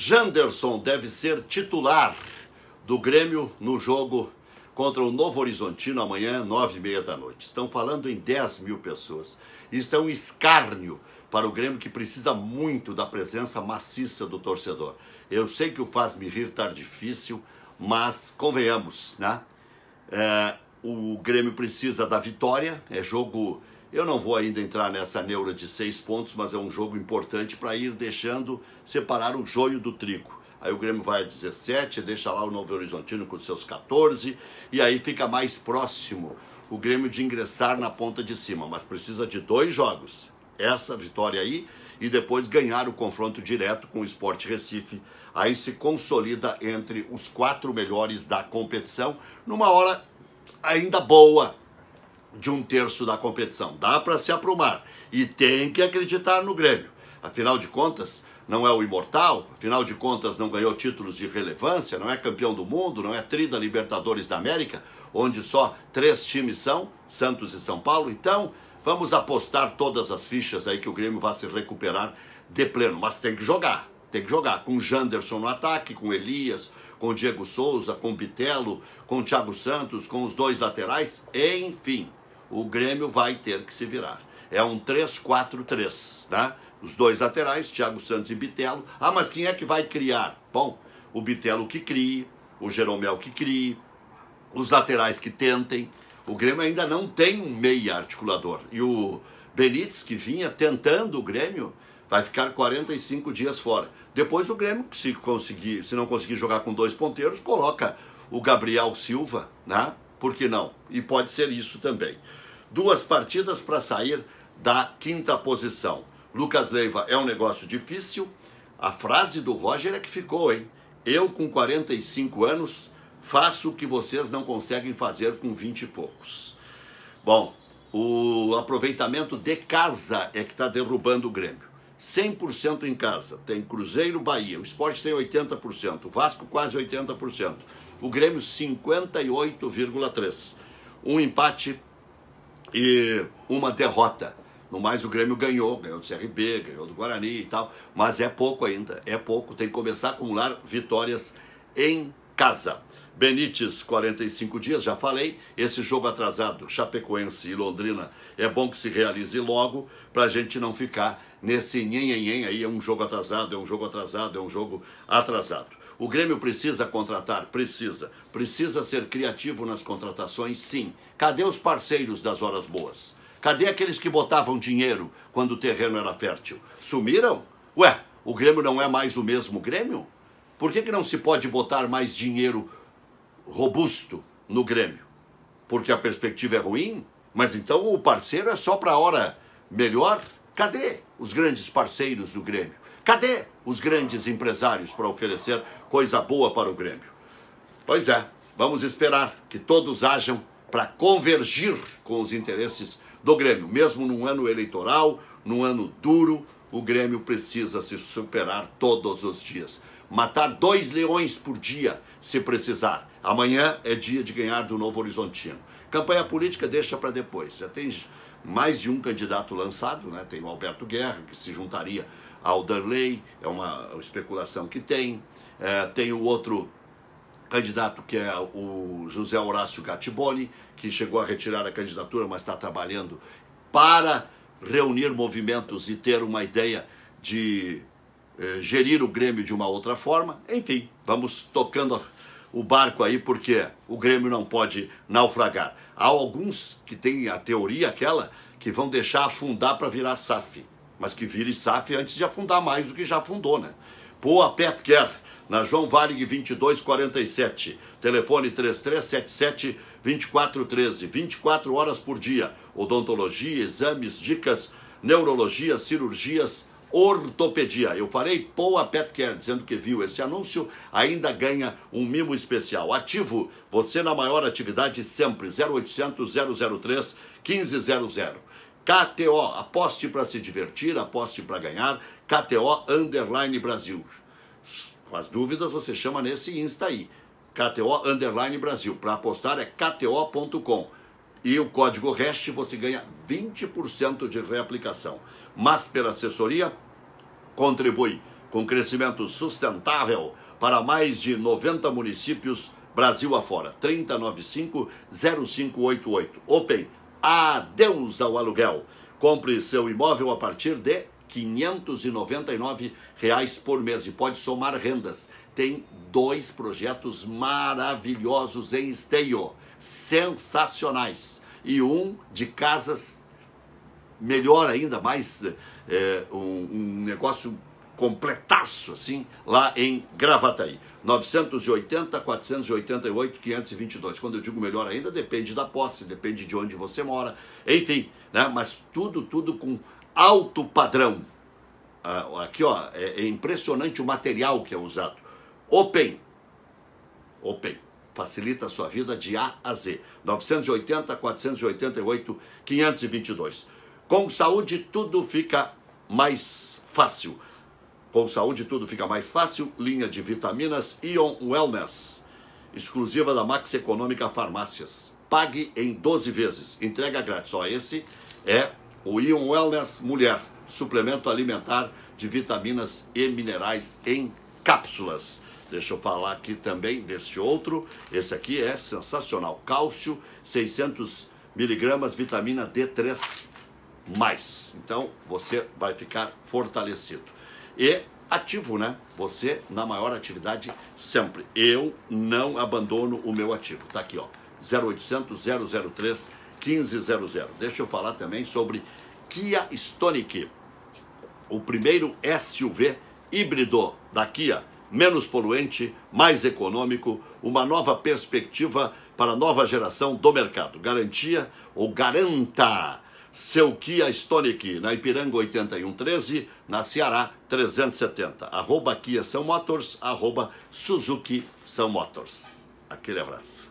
Janderson deve ser titular do Grêmio no jogo contra o Novo Horizontino amanhã, nove e meia da noite. Estão falando em 10 mil pessoas. Isto é um escárnio para o Grêmio que precisa muito da presença maciça do torcedor. Eu sei que o faz-me rir estar tá difícil, mas convenhamos, né? É, o Grêmio precisa da vitória, é jogo eu não vou ainda entrar nessa neura de seis pontos, mas é um jogo importante para ir deixando separar o joio do trigo. Aí o Grêmio vai a 17, deixa lá o Novo Horizontino com seus 14, e aí fica mais próximo o Grêmio de ingressar na ponta de cima, mas precisa de dois jogos. Essa vitória aí e depois ganhar o confronto direto com o Sport Recife. Aí se consolida entre os quatro melhores da competição, numa hora ainda boa de um terço da competição. Dá para se aprumar e tem que acreditar no Grêmio. Afinal de contas, não é o imortal, afinal de contas, não ganhou títulos de relevância, não é campeão do mundo, não é trida Libertadores da América, onde só três times são, Santos e São Paulo. Então, vamos apostar todas as fichas aí que o Grêmio vai se recuperar de pleno, mas tem que jogar. Tem que jogar com Janderson no ataque, com Elias, com Diego Souza, com Bitelo, com Thiago Santos, com os dois laterais, enfim o Grêmio vai ter que se virar. É um 3-4-3, né? Os dois laterais, Thiago Santos e Bitelo. Ah, mas quem é que vai criar? Bom, o Bitelo que crie, o Jeromel que crie, os laterais que tentem. O Grêmio ainda não tem um meia articulador. E o Benítez, que vinha tentando o Grêmio, vai ficar 45 dias fora. Depois o Grêmio, se conseguir, se não conseguir jogar com dois ponteiros, coloca o Gabriel Silva, né? por que não? E pode ser isso também. Duas partidas para sair da quinta posição. Lucas Leiva é um negócio difícil. A frase do Roger é que ficou, hein? Eu com 45 anos faço o que vocês não conseguem fazer com 20 e poucos. Bom, o aproveitamento de casa é que está derrubando o Grêmio. 100% em casa. Tem Cruzeiro, Bahia. O esporte tem 80%. O Vasco, quase 80% o Grêmio 58,3. Um empate e uma derrota. No mais, o Grêmio ganhou, ganhou do CRB, ganhou do Guarani e tal, mas é pouco ainda, é pouco, tem que começar a acumular vitórias em casa. Benítez, 45 dias, já falei. Esse jogo atrasado, Chapecoense e Londrina, é bom que se realize logo para a gente não ficar nesse nhenhenhen aí. É um jogo atrasado, é um jogo atrasado, é um jogo atrasado. O Grêmio precisa contratar? Precisa. Precisa ser criativo nas contratações? Sim. Cadê os parceiros das horas boas? Cadê aqueles que botavam dinheiro quando o terreno era fértil? Sumiram? Ué, o Grêmio não é mais o mesmo Grêmio? Por que, que não se pode botar mais dinheiro robusto no Grêmio? Porque a perspectiva é ruim? Mas então o parceiro é só para a hora melhor? Cadê os grandes parceiros do Grêmio? Cadê os grandes empresários para oferecer coisa boa para o Grêmio? Pois é, vamos esperar que todos hajam para convergir com os interesses do Grêmio. Mesmo num ano eleitoral, num ano duro, o Grêmio precisa se superar todos os dias. Matar dois leões por dia, se precisar. Amanhã é dia de ganhar do Novo Horizontino. Campanha política deixa para depois. Já tem mais de um candidato lançado, né? Tem o Alberto Guerra, que se juntaria Alderley, é uma especulação que tem. É, tem o outro candidato que é o José Horácio Gattiboni, que chegou a retirar a candidatura, mas está trabalhando para reunir movimentos e ter uma ideia de é, gerir o Grêmio de uma outra forma. Enfim, vamos tocando o barco aí, porque o Grêmio não pode naufragar. Há alguns que têm a teoria aquela que vão deixar afundar para virar SAF mas que vire SAF antes de afundar mais do que já afundou, né? Poa Pet Care, na João Varig 2247, telefone 3377 2413, 24 horas por dia. Odontologia, exames, dicas, neurologia, cirurgias, ortopedia. Eu falei Poa Pet Care, dizendo que viu esse anúncio, ainda ganha um mimo especial. Ativo, você na maior atividade sempre, 0800 003 1500. KTO, aposte para se divertir, aposte para ganhar. KTO Underline Brasil. Com as dúvidas, você chama nesse Insta aí. KTO Underline Brasil. Para apostar é KTO.com. E o código REST você ganha 20% de reaplicação. Mas pela assessoria, contribui com crescimento sustentável para mais de 90 municípios Brasil afora. 3095-0588. Open Adeus ao aluguel. Compre seu imóvel a partir de R$ 599 por mês e pode somar rendas. Tem dois projetos maravilhosos em esteio, sensacionais. E um de casas melhor ainda, mais é, um, um negócio completaço assim, lá em Gravataí. 980, 488, 522. Quando eu digo melhor ainda, depende da posse, depende de onde você mora, enfim, né? Mas tudo, tudo com alto padrão. Ah, aqui, ó, é, é impressionante o material que é usado. Open. Open. Facilita a sua vida de A a Z. 980, 488, 522. Com saúde, tudo fica mais fácil. Com saúde tudo fica mais fácil. Linha de vitaminas Ion Wellness, exclusiva da Max Econômica Farmácias. Pague em 12 vezes. Entrega grátis. só esse é o Ion Wellness Mulher, suplemento alimentar de vitaminas e minerais em cápsulas. Deixa eu falar aqui também deste outro. Esse aqui é sensacional. Cálcio, 600 miligramas, vitamina D3+. Mais. Então, você vai ficar fortalecido. E ativo, né? Você na maior atividade sempre. Eu não abandono o meu ativo. Tá aqui, ó. 0800 003 1500. Deixa eu falar também sobre Kia Stonic, o primeiro SUV híbrido da Kia, menos poluente, mais econômico, uma nova perspectiva para a nova geração do mercado. Garantia ou garanta Selquia Stonic, na Ipiranga 8113, na Ceará 370. Arroba Kia São Motors, arroba Suzuki São Motors. Aquele abraço.